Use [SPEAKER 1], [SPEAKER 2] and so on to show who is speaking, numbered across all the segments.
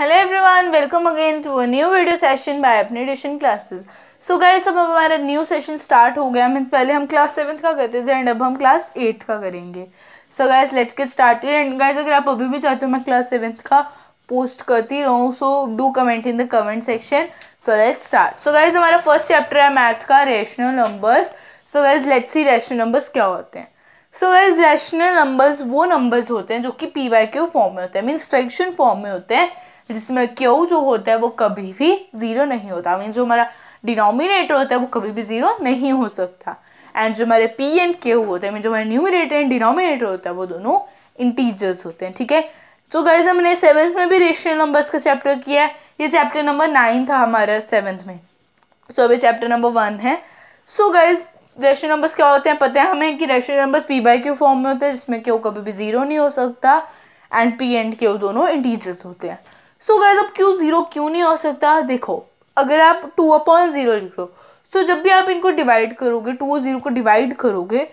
[SPEAKER 1] Hello everyone welcome again to a new video session by अपनी tuition classes so guys अब हमारा new session start हो गया means पहले हम क्लास सेवन्थ का करते थे एंड अब हम क्लास एट्थ का करेंगे so guys let's get start and guys अगर आप अभी भी चाहते हो मैं क्लास सेवन्थ का पोस्ट करती रहूँ so do comment in the comment section so let's start so guys हमारा फर्स्ट चैप्टर है मैथ का rational numbers so guys let's see rational numbers क्या होते हैं सो गाइज रेशनल नंबर्स वो नंबर्स होते हैं जो कि पी वाई क्यू फॉर्म में होते हैं मीन्स फ्रैक्शन फॉर्म में होते हैं जिसमें क्यू जो होता है वो कभी भी ज़ीरो नहीं होता मीन जो हमारा डिनोमिनेटर होता है वो कभी भी ज़ीरो नहीं हो सकता एंड जो हमारे पी एंड क्यू होते हैं मीन जो हमारे न्यूमिनेटर एंड डिनोमिनेटर होता है वो दोनों इंटीजर्स होते हैं ठीक है तो गाइज हमने सेवन्थ में भी रेशनल नंबर्स का चैप्टर किया है ये चैप्टर नंबर नाइन था हमारा सेवन्थ में सो so, अभी चैप्टर नंबर वन है सो गाइज रेशनल नंबर्स क्या होते हैं पता है हमें कि rational numbers P by Q form में होते हैं जिसमें क्यों कभी भी ज़ीरो नहीं हो सकता एंड पी एंड क्यू दोनों इंटीजर्स होते हैं सो गैज अब क्यू ज़ीरो क्यों नहीं हो सकता देखो अगर आप टू अपॉन ज़ीरो लिखो सो जब भी आप इनको डिवाइड करोगे टू ज़ीरो को डिवाइड करोगे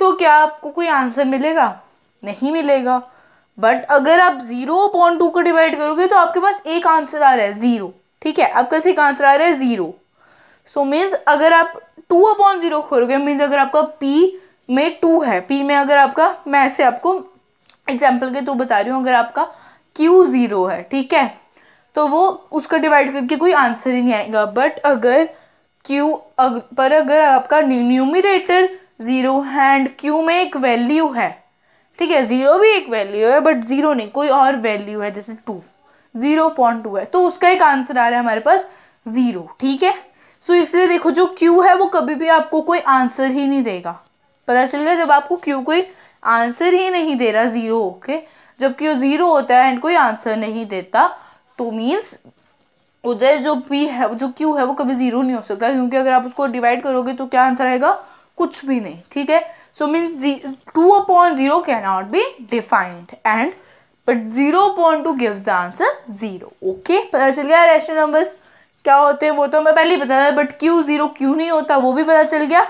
[SPEAKER 1] तो क्या आपको कोई आंसर मिलेगा नहीं मिलेगा बट अगर आप ज़ीरो अपॉन टू को डिवाइड करोगे तो आपके पास एक आंसर आ रहा है ज़ीरो ठीक है आपका एक आंसर आ रहा है ज़ीरो सो मीन्स अगर आप टू अपॉन ज़ीरो करोगे मीन्स अगर आपका पी में टू है पी में अगर आपका मैं ऐसे आपको एग्जाम्पल के थ्रू बता रही हूँ अगर आपका क्यू ज़ीरो है ठीक है तो वो उसका डिवाइड करके कोई आंसर ही नहीं आएगा बट अगर क्यू अग, पर अगर आपका न्यूमिनेटर ज़ीरो हैंड क्यू में एक वैल्यू है ठीक है ज़ीरो भी एक वैल्यू है बट ज़ीरो नहीं कोई और वैल्यू है जैसे टू ज़ीरो पॉइंट टू है तो उसका एक आंसर आ रहा है हमारे पास ज़ीरो ठीक है सो so, इसलिए देखो जो क्यू है वो कभी भी आपको कोई आंसर ही नहीं देगा पता चल गया जब आपको क्यू कोई आंसर ही नहीं दे रहा ज़ीरो ओके जबकि वो ज़ीरो होता है एंड कोई आंसर नहीं देता टू तो मीन्स उधर जो पी है जो क्यू है वो कभी ज़ीरो नहीं हो सकता क्योंकि अगर आप उसको डिवाइड करोगे तो क्या आंसर आएगा कुछ भी नहीं ठीक है so means two upon zero can not be defined and but zero point two give the answer zero okay पता चल गया रेशनल नंबर्स क्या होते हैं वो तो हमें पहले ही पता बट क्यू जीरो क्यों नहीं होता वो भी पता चल गया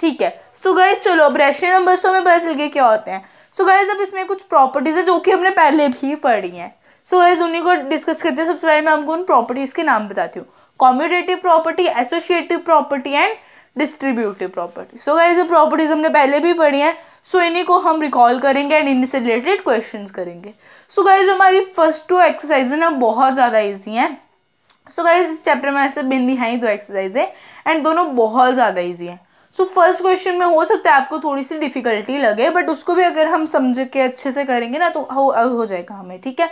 [SPEAKER 1] ठीक है सो so गाइज चलो अब रेशनल नंबर्स तो हमें पता चल गया क्या होते हैं सो so गाइज अब इसमें कुछ प्रॉपर्टीज़ है जो कि हमने पहले भी पढ़ी हैं सो एज उन्हीं को डिस्कस करते हैं सबसे पहले मैं आपको उन प्रॉपर्टीज़ के नाम बताती हूँ commutative property associative property and distributive property so guys properties हमने पहले भी पढ़ी हैं सो so, इन्हीं को हम रिकॉल करेंगे एंड इनसे रिलेटेड क्वेश्चन करेंगे सो so, गाइज हमारी फर्स्ट टू एक्सरसाइजें ना बहुत ज़्यादा ईजी हैं सो गाइज इस चैप्टर में ऐसे मेनली हैं ही दो एक्सरसाइजें एंड दोनों बहुत ज़्यादा ईजी हैं सो फर्स्ट क्वेश्चन में हो सकता है आपको थोड़ी सी डिफिकल्टी लगे बट उसको भी अगर हम समझ के अच्छे से करेंगे ना तो हो, हो जाएगा हमें ठीक है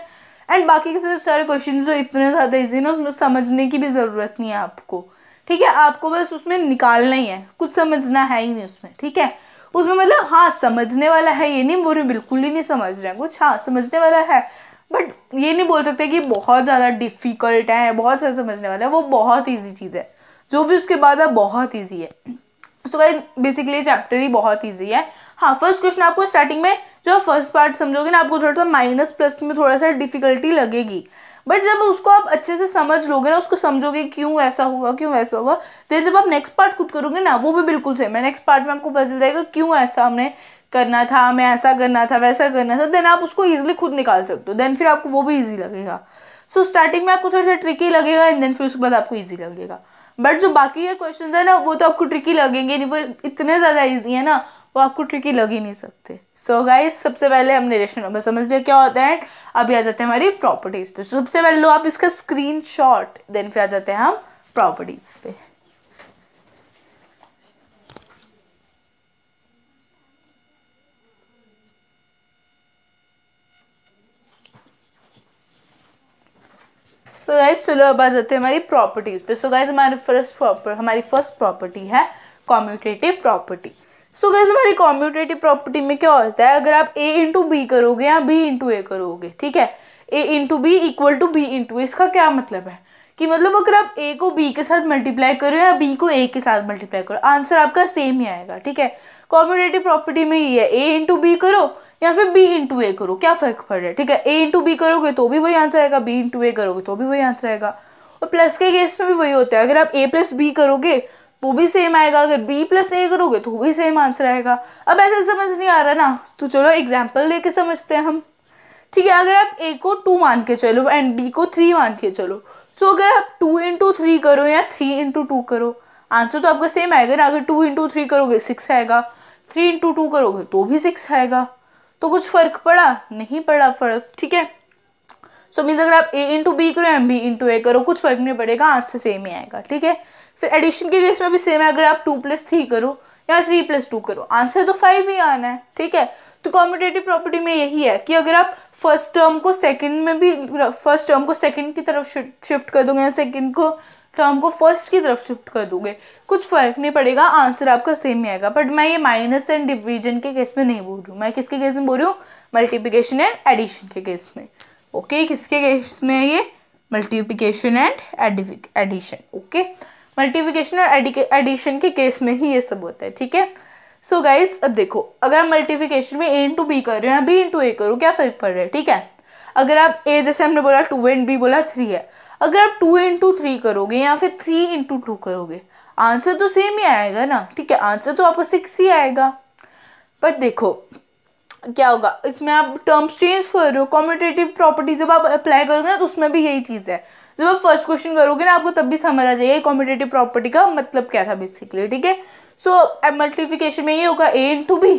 [SPEAKER 1] एंड बाकी के सारे क्वेश्चन जो तो इतने ज़्यादा ईजी ना उसमें समझने की भी ज़रूरत नहीं है आपको ठीक है आपको बस उसमें निकालना ही है कुछ समझना है ही नहीं उसमें ठीक है उसमें मतलब हाँ समझने वाला है ये नहीं बोल बिल्कुल ही नहीं समझ रहे हैं कुछ हाँ समझने वाला है बट ये नहीं बोल सकते कि बहुत ज़्यादा डिफ़िकल्ट है बहुत ज़्यादा समझने वाला है वो बहुत ईजी चीज़ है जो भी उसके बाद है बहुत ईजी है सो गाइस बेसिकली चैप्टर ही बहुत ईजी है हाँ फर्स्ट क्वेश्चन आपको स्टार्टिंग में जो फर्स्ट पार्ट समझोगे ना आपको थोड़ा सा माइनस प्लस में थोड़ा सा डिफिकल्टी लगेगी बट जब उसको आप अच्छे से समझ लोगे ना उसको समझोगे क्यों ऐसा हुआ क्यों ऐसा हुआ देन जब आप नेक्स्ट पार्ट खुद करोगे ना वो भी बिल्कुल सेम है नेक्स्ट पार्ट में आपको पता चल जाएगा क्यों ऐसा हमने करना था हमें ऐसा करना था वैसा करना था देन आप उसको ईजिली खुद निकाल सकते हो देन फिर आपको वो भी ईजी लगेगा सो so, स्टार्टिंग में आपको थोड़ा सा ट्रिकी लगेगा एंड देन फिर उसके बाद आपको ईजी लगेगा बट जो बाकी के क्वेश्चन है ना वो तो आपको ट्रिकी लगेंगे नहीं वो इतने ज़्यादा ईजी है ना वो आपको ट्रिकी लग ही नहीं सकते सो so, गाइज सबसे पहले हमने रेशन नंबर समझ लिया क्या होता है अभी आ जाते हैं हमारी प्रॉपर्टीज़ पे सबसे पहले लो आप इसका स्क्रीन देन फिर आ जाते हैं हम प्रॉपर्टीज़ पे सो गाइज चलो अब आ जाते हैं हमारी प्रॉपर्टीज़ पे सो गाइज हमारी फर्स्ट प्रॉपर हमारी फर्स्ट प्रॉपर्टी है कॉम्यूटेटिव प्रॉपर्टी सो गाइज हमारी कॉम्यूटेटिव प्रॉपर्टी में क्या होता है अगर आप ए इंटू बी करोगे या बी इंटू ए करोगे ठीक है A into B equal to B into इसका क्या मतलब है कि मतलब अगर आप ए को बी के साथ मल्टीप्लाई करो या बी को ए के साथ मल्टीप्लाई करो आंसर आपका सेम ही आएगा ठीक है कॉम्यूटेटिव प्रॉपर्टी में ही है ए इंटू बी करो या फिर बी इंटू ए करो क्या फर्क पड़ रहा है ठीक है ए इंटू बी करोगे तो भी वही आंसर आएगा बी इंटू ए करोगे तो भी वही आंसर आएगा और प्लस के केस में भी वही होता है अगर आप ए प्लस बी करोगे तो भी सेम आएगा अगर बी प्लस ए करोगे तो भी सेम आंसर आएगा अब ऐसे समझ नहीं आ रहा ना तो चलो एग्जाम्पल लेके समझते हैं हम ठीक है अगर आप ए को टू मान के चलो एंड बी को थ्री मान के चलो सो तो अगर आप टू इंटू थ्री करो या थ्री इंटू टू करो आंसर तो आपका सेम आएगा ना अगर टू इंटू थ्री करोगे सिक्स आएगा थ्री इंटू टू करोगे तो भी सिक्स आएगा तो कुछ फ़र्क पड़ा नहीं पड़ा फ़र्क ठीक है सो मीन्स अगर आप ए इंटू बी करो एम बी इंटू ए करो कुछ फ़र्क नहीं पड़ेगा आंसर सेम ही आएगा ठीक है फिर एडिशन के केस में भी सेम है अगर आप टू प्लस थ्री करो या थ्री प्लस टू करो आंसर तो फाइव ही आना है ठीक है तो कॉम्पिटेटिव प्रॉपर्टी में यही है कि अगर आप फर्स्ट टर्म को सेकंड में भी फर्स्ट टर्म को सेकंड की तरफ शिफ्ट कर दोगे या सेकंड को टर्म को फर्स्ट की तरफ शिफ्ट कर दोगे कुछ फ़र्क नहीं पड़ेगा आंसर आपका सेम ही आएगा बट मैं ये माइनस एंड डिवीजन के केस में नहीं बोल रही हूँ मैं किसके केस में बोल रही हूँ मल्टीप्लीकेशन एंड एडिशन के केस में ओके okay? किसके केस में है ये multiplication and addition okay multiplication और एडिशन के केस में ही ये सब होता है ठीक है सो so गाइज अब देखो अगर आप मल्टीप्लीकेशन में ए इंटू बी कर रहे हो या बी इंटू ए करो क्या फर्क पड़ रहा है ठीक है अगर आप ए जैसे हमने बोला टू एंड बी बोला थ्री है अगर आप टू इंटू थ्री करोगे या फिर थ्री इंटू टू करोगे आंसर तो सेम ही आएगा ना ठीक है आंसर तो आपका सिक्स ही आएगा बट देखो क्या होगा इसमें आप टर्म्स चेंज कर रहे हो कॉम्पिटेटिव प्रॉपर्टी जब आप अप्लाई करोगे ना तो उसमें भी यही चीज़ है जब आप फर्स्ट क्वेश्चन करोगे ना आपको तब भी समझ आ जाएगा कॉम्पिटेटिव प्रॉपर्टी का मतलब क्या था बेसिकली ठीक है सो मल्टीप्लीकेशन में ये होगा A into B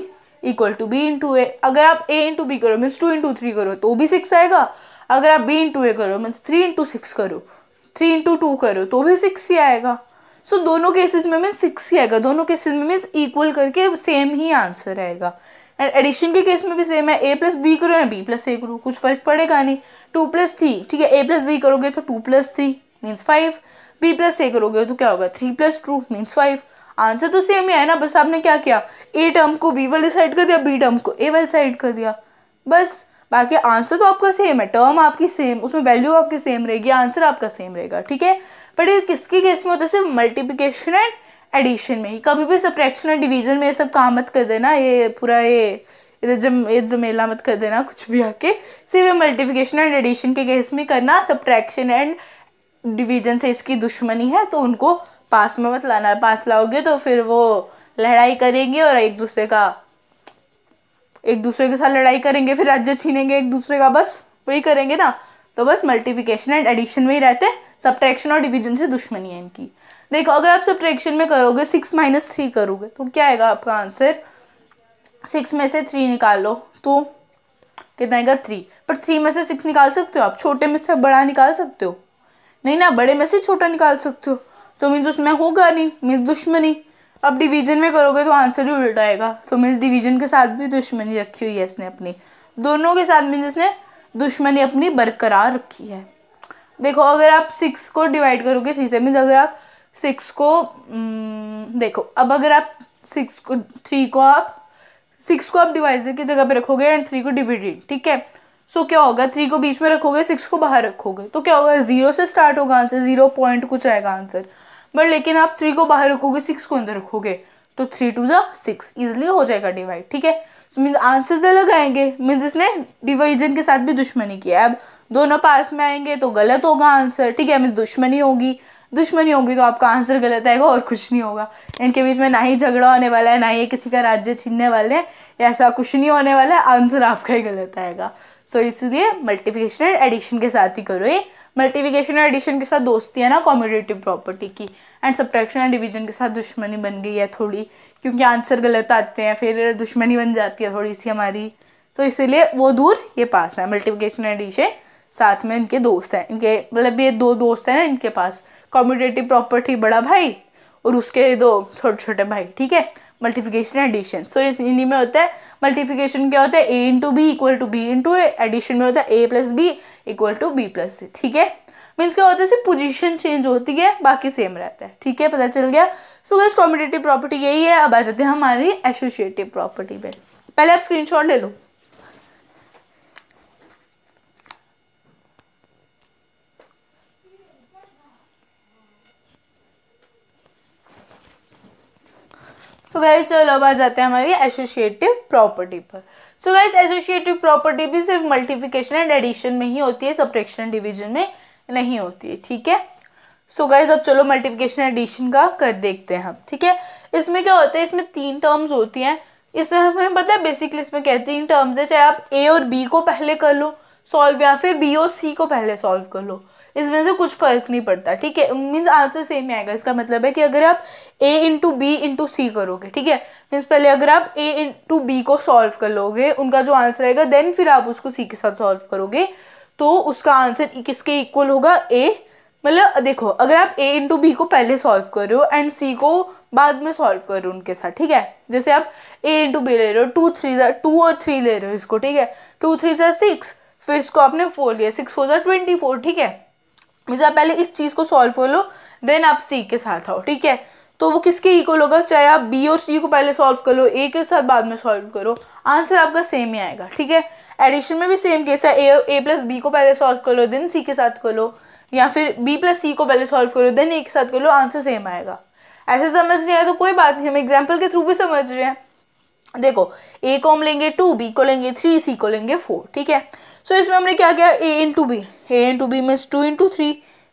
[SPEAKER 1] equal to B into A अगर आप ए इंटू बी करो मीन्स टू इंटू थ्री करो तो भी सिक्स आएगा अगर आप बी इंटू ए करो मीन्स थ्री इंटू सिक्स करो थ्री इंटू टू करो तो भी सिक्स ही आएगा सो so, दोनों केसेस में मीन्स सिक्स ही आएगा दोनों केसेस में मीन्स इक्वल करके सेम ही आंसर आएगा एंड एडिशन के केस में भी सेम है ए प्लस बी करो या बी प्लस ए करो कुछ फर्क पड़ेगा नहीं टू प्लस थ्री ठीक है ए प्लस बी करोगे तो two plus three means five B plus A करोगे तो क्या होगा three plus two means five answer तो सेम ही है ना बस आपने क्या किया ए टर्म को बी वाले साइड कर दिया बी टर्म को ए वाले साइड कर दिया बस बाकी आंसर तो आपका सेम है टर्म आपकी सेम उसमें वैल्यू आपकी सेम रहेगी आंसर आपका सेम रहेगा ठीक है बट ये किसके केस में होता है सिर्फ मल्टीप्लीकेशन एंड एडिशन में ही कभी भी सप्रैक्शन और डिवीजन में ये सब काम मत कर देना ये पूरा ये इधर जम ये जमेला मत कर देना कुछ भी आके सिर्फ ये मल्टीप्लीकेशन एंड एडिशन के केस में करना सप्रैक्शन एंड डिवीजन से इसकी दुश्मनी है तो उनको पास में मत लाना पास लाओगे तो फिर वो लड़ाई करेंगे और एक दूसरे का एक दूसरे के साथ लड़ाई करेंगे फिर राज्य छीनेंगे एक दूसरे का बस वही करेंगे ना तो बस मल्टीफिकेशन एंड एडिशन में ही रहते हैं सब्ट्रैक्शन और डिवीजन से दुश्मनी है इनकी देखो अगर आप सब्ट्रैक्शन में करोगे सिक्स माइनस थ्री करोगे तो क्या आएगा आपका आंसर सिक्स में से थ्री निकालो तो कितना आएगा थ्री पर थ्री में से सिक्स निकाल सकते हो आप छोटे में से बड़ा निकाल सकते हो नहीं ना बड़े में से छोटा निकाल सकते हो तो मीन्स उसमें होगा नहीं मीन्स दुश्मनी अब डिवीजन में करोगे तो आंसर ही उल्टा आएगा सो मीन्स डिवीजन के साथ भी दुश्मनी रखी हुई है इसने अपनी दोनों के साथ मीन्स इसने दुश्मनी अपनी बरकरार रखी है देखो अगर आप सिक्स को डिवाइड करोगे थ्री से मीन्स अगर आप सिक्स को हम्म, देखो अब अगर आप सिक्स को थ्री को आप सिक्स को आप डिवाइजर की जगह पे रखोगे एंड थ्री को डिविडेड ठीक है सो so, क्या होगा थ्री को बीच में रखोगे सिक्स को बाहर रखोगे तो क्या होगा जीरो से स्टार्ट होगा आंसर जीरो पॉइंट कुछ आएगा आंसर बट लेकिन आप थ्री को बाहर रखोगे सिक्स को अंदर रखोगे तो थ्री टू जो सिक्स ईजिली हो जाएगा डिवाइड ठीक है सो मीन्स आंसर्स अलग आएंगे मीन्स इसने डिवाइजन के साथ भी दुश्मनी किया है अब दोनों पास में आएंगे तो गलत होगा आंसर ठीक है मीन्स दुश्मनी होगी दुश्मनी होगी तो आपका आंसर गलत आएगा और कुछ नहीं होगा इनके बीच में ना ही झगड़ा होने वाला है ना ही किसी का राज्य छीनने वाले हैं ऐसा कुछ नहीं होने वाला है आंसर आपका ही गलत आएगा सो so, इसलिए मल्टीप्लिकेशन एंड एडिशन के साथ ही करो ये मल्टीफिकेशन और एडिशन के साथ दोस्ती है ना कॉम्यूटेटिव प्रॉपर्टी की एंड सब्ट्रैक्शन एंड डिवीजन के साथ दुश्मनी बन गई है थोड़ी क्योंकि आंसर गलत आते हैं फिर दुश्मनी बन जाती है थोड़ी सी हमारी तो so, इसीलिए वो दूर ये पास है मल्टीफिकेशन एंड एडिशन साथ में इनके दोस्त हैं इनके मतलब ये दो दोस्त हैं ना इनके पास कॉम्यूटेटिव प्रॉपर्टी बड़ा भाई और उसके दो छोटे छोटे भाई ठीक है मल्टीफिकेशन एडिशन सो इन्हीं में होता है मल्टीफिकेशन क्या होता है A into B equal to B into addition में होता है A plus B equal to B plus C ठीक है मीन्स क्या होता है सिर्फ पोजिशन चेंज होती है बाकी सेम रहता है ठीक है पता चल गया सो गैस कॉम्पिटेटिव प्रॉपर्टी यही है अब आ जाते हैं हमारी एसोशिएटिव प्रॉपर्टी पे पहले आप शॉट ले लो सो गाइस गाइज चलो अब आ जाते हैं हमारी एसोशिएटिव प्रॉपर्टी पर सो गाइज एसोशिएटिव प्रॉपर्टी भी सिर्फ मल्टीप्लिकेशन एंड एडिशन में ही होती है सब्ट्रैक्शन एंड डिवीजन में नहीं होती है ठीक है सो गाइस गाइज अब चलो मल्टीप्लिकेशन एडिशन का कर देखते हैं हम ठीक है इसमें क्या होता है इसमें तीन टर्म्स होती हैं इसमें हमें पता है बेसिकली इसमें क्या तीन टर्म्स है चाहे आप ए और बी को पहले कर लो सॉल्व या फिर बी और सी को पहले सॉल्व कर लो इसमें से कुछ फ़र्क नहीं पड़ता ठीक है मीन्स आंसर सेम ही आएगा इसका मतलब है कि अगर आप A into B into C करोगे ठीक है मीन्स पहले अगर आप ए इंटू बी को सॉल्व कर लोगे उनका जो आंसर आएगा देन फिर आप उसको सी के साथ सॉल्व करोगे तो उसका आंसर किसके इक्वल होगा ए मतलब देखो अगर आप ए इंटू बी को पहले सॉल्व कर रहे हो एंड सी को बाद में सॉल्व कर रहे हो उनके साथ ठीक है जैसे आप ए इंटू बी ले रहे हो टू थ्री ज़ा टू और थ्री ले रहे हो इसको ठीक है टू थ्री ज़ा सिक्स फिर इसको आपने फोर लिया सिक्स फोर ज़ा ट्वेंटी फोर ठीक है मुझे आप पहले इस चीज़ को सॉल्व कर लो देन आप सी के साथ आओ ठीक है तो वो किसके इक्वल होगा चाहे आप बी और सी को पहले सॉल्व कर लो ए के साथ बाद में सॉल्व करो आंसर आपका सेम ही आएगा ठीक है एडिशन में भी सेम केस है ए ए प्लस बी को पहले सॉल्व कर लो देन सी के साथ कर लो या फिर बी प्लस सी को पहले सॉल्व करो देन ए के साथ कर लो आंसर सेम आएगा ऐसे समझ नहीं आया तो कोई बात नहीं हम एग्जाम्पल के थ्रू भी समझ रहे हैं देखो ए को हम लेंगे टू बी को लेंगे थ्री सी को लेंगे फोर ठीक है सो so, इसमें हमने क्या किया A into B A into B means two into three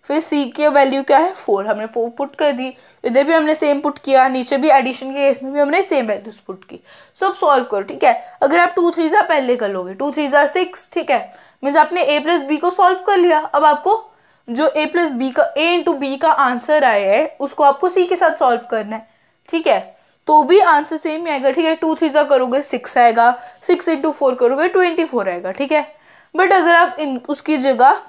[SPEAKER 1] फिर सी की वैल्यू क्या है फोर हमने फोर पुट कर दी इधर भी हमने सेम पुट किया नीचे भी एडिशन के केस में भी हमने सेम वैल्यूज पुट की सो अब सॉल्व करो ठीक है अगर आप टू थ्री ज़ा पहले कर लोगे टू थ्री ज़ा सिक्स ठीक है मीन्स आपने ए प्लस बी को सॉल्व कर लिया अब आपको जो ए प्लस बी का ए इंटू बी का आंसर आया है उसको आपको सी के साथ सॉल्व करना है ठीक है तो भी आंसर सेम ही आएगा ठीक है टू थ्री ज़ा करोगे सिक्स आएगा सिक्स इंटू फोर करोगे ट्वेंटी फोर आएगा ठीक है बट अगर आप इन उसकी जगह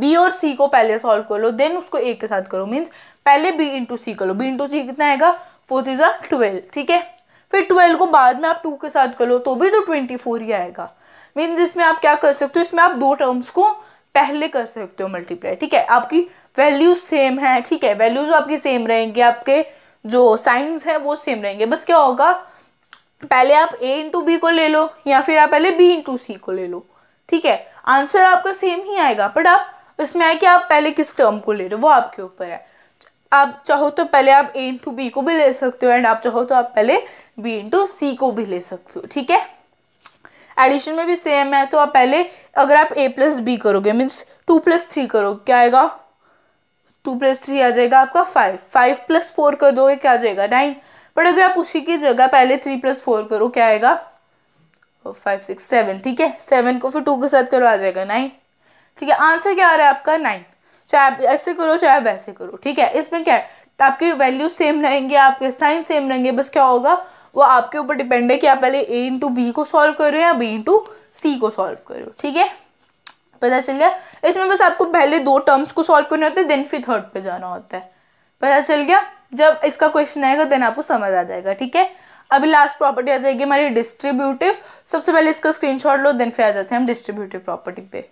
[SPEAKER 1] बी और सी को पहले सॉल्व कर लो देन उसको ए के साथ करो मीन्स पहले बी इंटू सी कर लो बी इंटू सी कितना आएगा फोर्थ इज़ आ ट्वेल्व ठीक है फिर ट्वेल्व को बाद में आप टू के साथ कर लो तो भी तो ट्वेंटी फोर ही आएगा मीन्स इसमें आप क्या कर सकते हो इसमें आप दो टर्म्स को पहले कर सकते हो मल्टीप्लाई ठीक है आपकी वैल्यूज सेम है ठीक है वैल्यूज आपकी सेम रहेंगे आपके जो साइंस है वो सेम रहेंगे बस क्या होगा पहले आप ए इंटू बी को ले लो या फिर आप पहले बी इंटू सी को ले लो ठीक है आंसर आपका सेम ही आएगा बट आप इसमें आए कि आप पहले किस टर्म को ले रहे हो वो आपके ऊपर है आप चाहो तो पहले आप ए इंटू बी को भी ले सकते हो एंड आप चाहो तो आप पहले बी इंटू सी को भी ले सकते हो ठीक है एडिशन में भी सेम है तो आप पहले अगर आप ए प्लस बी करोगे मीन्स टू प्लस थ्री करोगे क्या आएगा टू प्लस थ्री आ जाएगा आपका फाइव फाइव प्लस फोर कर दोगे क्या आ जाएगा नाइन बट अगर आप उसी की जगह पहले थ्री प्लस फोर करो क्या आएगा फोर फाइव सिक्स सेवन ठीक है सेवन को फिर टू के साथ करो आ जाएगा नाइन ठीक है आंसर क्या आ रहा है आपका नाइन चाहे आप ऐसे करो चाहे आप ऐसे करो ठीक है इसमें क्या है तो आपकी वैल्यू सेम रहेंगे आपके साइन सेम रहेंगे बस क्या होगा वो आपके ऊपर डिपेंड है कि आप पहले ए इंटू बी को सॉल्व कर रहे हो या बी इंटू सी को सॉल्व कर हो ठीक है पता चल गया इसमें बस आपको पहले दो टर्म्स को सॉल्व करने होते हैं देन फिर थर्ड पे जाना होता है पता चल गया जब इसका क्वेश्चन आएगा देन आपको समझ आ जाएगा ठीक है अभी लास्ट प्रॉपर्टी आ जाएगी हमारी डिस्ट्रीब्यूटिव सबसे पहले इसका स्क्रीनशॉट लो देन फिर आ जाते हैं हम डिस्ट्रीब्यूटिव प्रॉपर्टी पे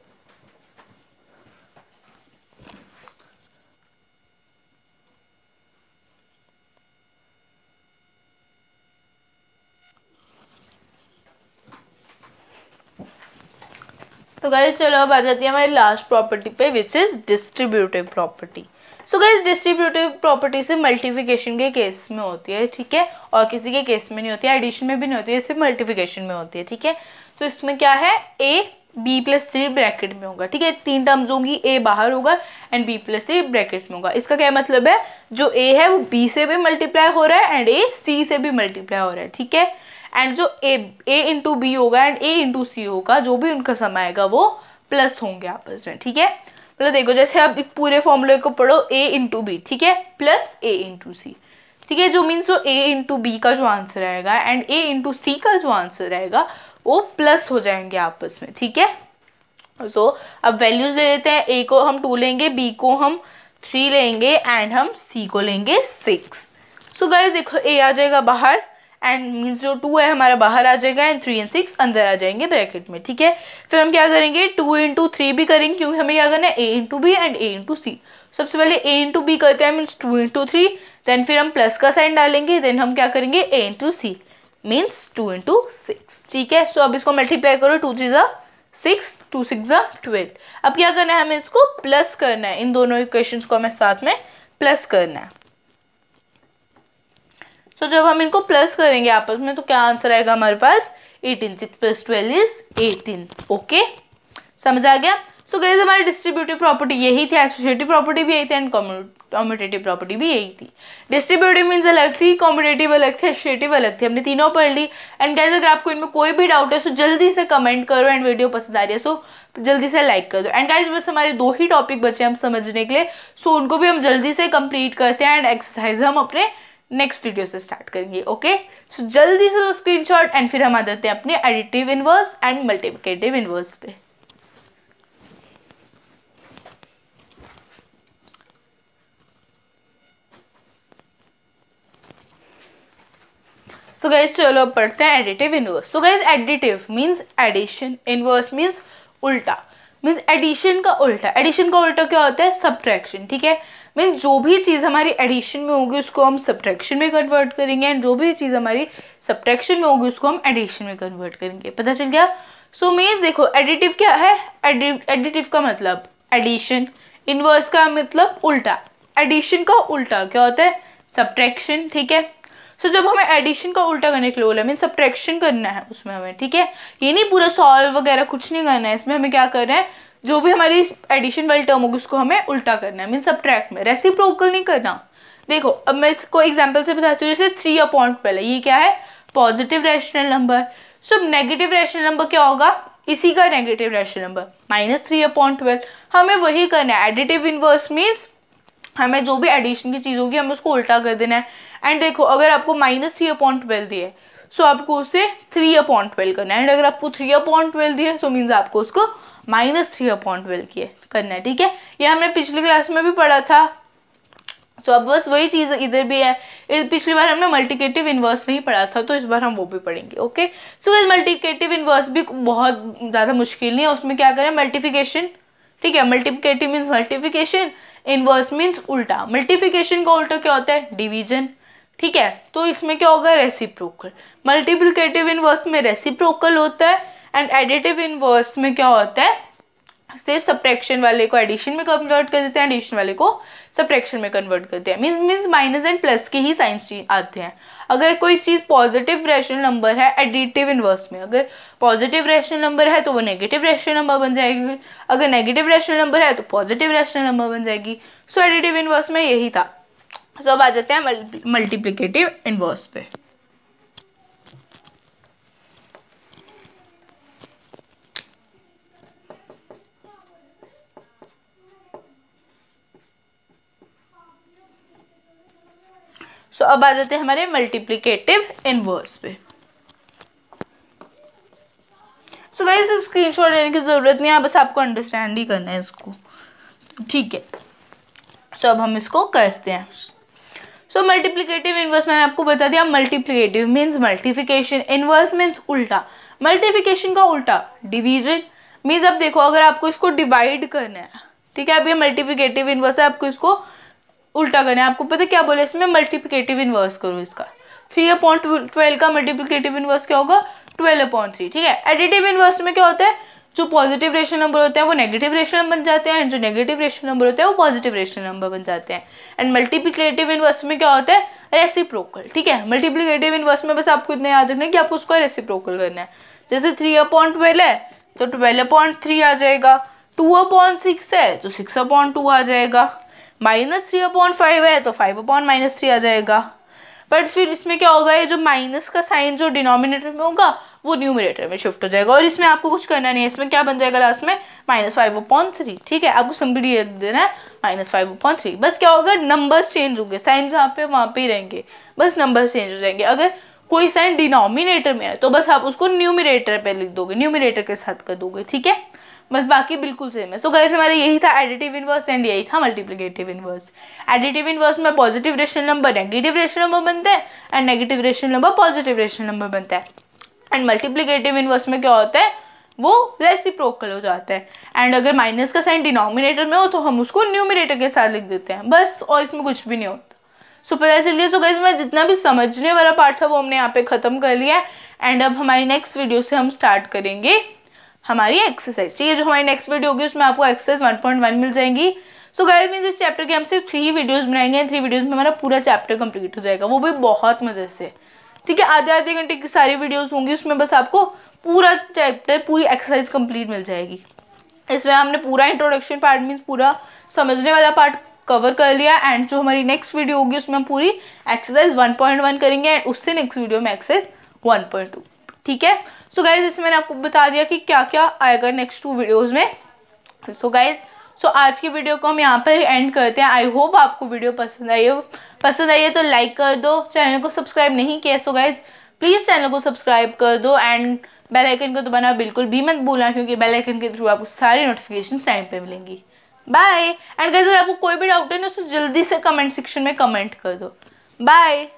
[SPEAKER 1] सो so गाइस चलो अब आ जाती है हमारी लास्ट प्रॉपर्टी पे which is distributive property so guys distributive property सिर्फ मल्टीफिकेशन के केस में होती है ठीक है और किसी के केस में नहीं होती है एडिशन में भी नहीं होती है सिर्फ मल्टीफिकेशन में होती है ठीक है तो इसमें क्या है A B plus three bracket में होगा ठीक है तीन टर्म्स होंगी ए बाहर होगा and B plus three bracket में होगा इसका क्या मतलब है जो ए है वो बी से भी मल्टीप्लाई हो रहा है एंड ए सी से भी मल्टीप्लाई हो रहा है ठीक है एंड जो ए ए इंटू बी होगा एंड ए इंटू सी होगा जो भी उनका समय आएगा वो प्लस होंगे आपस में ठीक है मतलब देखो जैसे आप पूरे फॉर्मूले को पढ़ो ए इंटू बी ठीक है प्लस ए इंटू सी ठीक है जो मीन्स वो ए इंटू बी का जो आंसर आएगा एंड ए इंटू सी का जो आंसर आएगा वो प्लस हो जाएंगे आपस में ठीक है सो so, अब वैल्यूज ले लेते हैं ए को हम टू लेंगे बी को हम थ्री लेंगे एंड हम सी को लेंगे सिक्स सो so, गए देखो ए आ जाएगा बाहर एंड मीन्स जो टू है हमारा बाहर आ जाएगा एंड थ्री एंड सिक्स अंदर आ जाएंगे ब्रैकेट में ठीक है फिर हम क्या करेंगे टू इंटू थ्री भी करेंगे क्योंकि हमें क्या करना है A into B and A into C सबसे पहले ए इंटू बी करते हैं means two into three then फिर हम प्लस का साइन डालेंगे देन हम क्या करेंगे A into C means two into six ठीक है सो so, अब इसको मल्टीप्लाई करो टू थ्री ज़ा सिक्स टू सिक्स ज़ा ट्वेल्व अब क्या करना है हमें इसको प्लस करना है इन दोनों क्वेश्चन को हमें साथ में प्लस करना है सो so, जब हम इनको प्लस करेंगे आपस में तो क्या आंसर आएगा हमारे पास eighteen six plus twelve is eighteen okay समझ आ गया सो so, गैस हमारी डिस्ट्रीब्यूटिव प्रॉपर्टी यही थी एसोसिएटिव प्रॉपर्टी भी यही थी एंड कॉम्पिटेटिव प्रॉपर्टी भी यही थी डिस्ट्रीब्यूटिव मीन्स अलग थी कॉम्पिटेटिव अलग थी एसोसिएटिव अलग थी हमने तीनों पढ़ ली एंड गैस अगर आपको इनमें कोई भी डाउट है सो जल्दी से कमेंट करो एंड वीडियो पसंद आ रही है सो जल्दी से लाइक कर दो एंड गाइज बस हमारे दो ही टॉपिक बचे हैं हम समझने के लिए सो so, उनको भी हम जल्दी से कंप्लीट करते हैं एंड एक्सरसाइज हम अपने नेक्स्ट वीडियो से स्टार्ट करेंगे ओके सो जल्दी से लो स्क्रीनशॉट एंड फिर हम आ जाते हैं अपने additive inverse and multiplicative inverse पे सो गैस चलो पढ़ते हैं additive inverse so guys additive means addition inverse means उल्टा मीन्स एडिशन का उल्टा एडिशन का उल्टा क्या होता है सब्ट्रैक्शन ठीक है मीन जो भी चीज़ हमारी एडिशन में होगी उसको हम सब्ट्रैक्शन में कन्वर्ट करेंगे एंड जो भी चीज़ हमारी सब्ट्रैक्शन में होगी उसको हम एडिशन में कन्वर्ट करेंगे पता चल गया सो so, मीन देखो एडिटिव क्या है एडिटिव का मतलब एडिशन इनवर्स का मतलब उल्टा एडिशन का उल्टा क्या होता है सब्ट्रैक्शन ठीक है सो so, जब हमें एडिशन का उल्टा करने के लिए बोला मीन सब्ट्रैक्शन करना है उसमें हमें ठीक है ये नहीं पूरा सॉल्व वगैरह कुछ नहीं करना है इसमें हमें क्या कर रहे हैं जो भी हमारी एडिशन वाली टर्म होगी उसको हमें उल्टा करना है मीन सब में रेसी नहीं करना देखो अब मैं इसको एग्जाम्पल से बताती हूँ जैसे थ्री अपॉन पहले ये क्या है positive rational number so negative rational number क्या होगा इसी का negative rational number minus three upon twelve हमें वही करना है एडिटिव इनवर्स मीन्स हमें जो भी एडिशन की चीज़ होगी हमें उसको उल्टा कर देना है एंड देखो अगर आपको माइनस थ्री अपॉइंट ट्वेल्व दिए सो आपको उसे थ्री अपॉइंट ट्वेल्व करना है एंड अगर आपको थ्री अपॉइंट ट्वेल्व दिए सो मीन्स आपको उसको माइनस थ्री अपॉन ट्वेल्व की करना है ठीक है ये हमने पिछली क्लास में भी पढ़ा था सो so, अब बस वही चीज़ इधर भी है पिछली बार हमने मल्टीकेटिव इन्वर्स नहीं पढ़ा था तो इस बार हम वो भी पढ़ेंगे ओके सो इस मल्टीकेटिव इन्वर्स भी बहुत ज़्यादा मुश्किल नहीं है उसमें क्या करें मल्टीफिकेशन ठीक है multiplicative means multiplication inverse means उल्टा मल्टीफिकेशन का उल्टा क्या होता है डिवीजन ठीक है तो इसमें क्या होगा रेसिप्रोकल मल्टीप्लिकेटिव इन्वर्स में रेसिप्रोकल होता है एंड एडिटिव इनवर्स में क्या होता है सिर्फ सप्रेक्शन वाले को एडिशन में कन्वर्ट कर देते हैं एडिशन वाले को सप्रेक्शन में कन्वर्ट करते हैं means means minus and plus के ही साइंस आते हैं अगर कोई चीज़ पॉजिटिव रेशनल नंबर है एडिटिव इनवर्स में अगर पॉजिटिव रेशनल नंबर है तो वो नेगेटिव रेशनल नंबर बन जाएगी अगर नेगेटिव रेशनल नंबर है तो पॉजिटिव रेशनल नंबर बन जाएगी सो एडिटिव इनवर्स में यही था सो so, अब आ जाते हैं मल्टीप्लिकेटिव इनवर्स पे सो so, अब आ जाते हैं हमारे मल्टीप्लीकेटिव इनवर्स पे so so, guys screenshot लेने की ज़रूरत नहीं है बस आपको अंडरस्टैंड ही करना है इसको ठीक है सो so, अब हम इसको करते हैं सो मल्टीप्लीकेटिव इनवर्स मैंने आपको बता दिया multiplicative means multiplication inverse means उल्टा मल्टीफिकेशन का उल्टा डिवीजन मीन्स अब देखो अगर आपको इसको डिवाइड करना है ठीक है अब ये मल्टीप्लीकेटिव इनवर्स है आपको इसको उल्टा करें आपको पता क्या बोले इसमें मल्टीप्लिकेटिव इनवर्स करो इसका थ्री अपॉइंट ट्वेल्व का मल्टीप्लिकेटिव इनवर्स क्या होगा ट्वेल्व अपॉइंट थ्री ठीक है एडिटिव इनवर्स में क्या होता है जो पॉजिटिव रेशन नंबर होते हैं वो नेगेटिव रेशन नंबर बन जाते हैं एंड जो नेगेटिव रेशन नंबर होते हैं वो पॉजिटिव रेशन नंबर बन जाते हैं एंड मल्टीप्लिकेटिव इनवर्स में क्या होता है रेसिप्रोकल ठीक है मल्टीप्लिकेटिव इनवर्स में बस आपको इतना याद रखना है कि आपको उसका रेसिप्रोकल करना है जैसे थ्री अपॉइंट ट्वेल्व है तो ट्वेल्व अपॉइंट थ्री आ जाएगा टू अपॉइंट सिक्स है तो सिक्स अपॉइंट टू आ जाएगा माइनस थ्री अपॉन फाइव है तो फाइव अपॉन माइनस थ्री आ जाएगा बट फिर इसमें क्या होगा ये जो माइनस का साइन जो डिनोमिनेटर में होगा वो न्यूमिनेटर में शिफ्ट हो जाएगा और इसमें आपको कुछ करना नहीं है इसमें क्या बन जाएगा लास्ट में माइनस फाइव अपॉन थ्री ठीक है आपको सिंपली ये देना है माइनस फाइव अपॉन थ्री बस क्या होगा नंबर्स चेंज होंगे साइन जहाँ पे वहाँ पे ही रहेंगे बस नंबर्स चेंज हो जाएंगे अगर कोई साइन डिनोमिनेटर में है तो बस आप उसको न्यूमिनेटर पर लिख दोगे न्यूमिनेटर के साथ कर दोगे ठीक है बस बाकी बिल्कुल सेम है सो so, गैस हमारा यही था एडिटिव इनवर्स एंड यही था मल्टीप्लिकेटिव इनवर्स एडिटिव इनवर्स में positive rational number negative rational number बनता है and negative rational number positive rational number बनता है एंड मल्टीप्लिकेटिव इनवर्स में क्या होता है वो रेसिप्रोकल हो जाता है एंड अगर माइनस का साइन डिनोमिनेटर में हो तो हम उसको न्यूमिनेटर के साथ लिख देते हैं बस और इसमें कुछ भी नहीं होता सो पहले पता चलिए सो गैस मैं जितना भी समझने वाला पार्ट था वो हमने यहाँ पे ख़त्म कर लिया एंड अब हमारी नेक्स्ट वीडियो से हम स्टार्ट करेंगे हमारी एक्सरसाइज ठीक है जो हमारी नेक्स्ट वीडियो होगी उसमें आपको एक्सरसाइज वन पॉइंट वन मिल जाएंगी सो गाइस मीन इस चैप्टर के हम सिर्फ थ्री वीडियोज बनाएंगे थ्री वीडियोज में हमारा पूरा चैप्टर कंप्लीट हो जाएगा वो भी बहुत मज़े से ठीक है आधे आधे घंटे की सारी वीडियोज होंगी उसमें बस आपको पूरा चैप्टर पूरी एक्सरसाइज कंप्लीट मिल जाएगी इसमें हमने पूरा इंट्रोडक्शन पार्ट मीन्स पूरा समझने वाला पार्ट कवर कर लिया एंड जो हमारी नेक्स्ट वीडियो होगी उसमें हम पूरी एक्सरसाइज 1.1 करेंगे एंड उससे नेक्स्ट वीडियो में एक्सरसाइज 1.2 ठीक है सो गाइज इसमें मैंने आपको बता दिया कि क्या क्या आएगा नेक्स्ट टू वीडियोज़ में सो गाइज़ सो आज की वीडियो को हम यहाँ पर एंड करते हैं आई होप आपको वीडियो पसंद आई हो पसंद आई है तो लाइक कर दो चैनल को सब्सक्राइब नहीं किया सो गाइज़ प्लीज़ चैनल को सब्सक्राइब कर दो एंड बेल आइकन को दबाना बिल्कुल भी मत भूलना क्योंकि बेल आइकन के थ्रू आपको सारी नोटिफिकेशन टाइम पे मिलेंगी बाय एंड गाइज अगर आपको कोई भी डाउट है ना उसको तो जल्दी से कमेंट सेक्शन में कमेंट कर दो बाय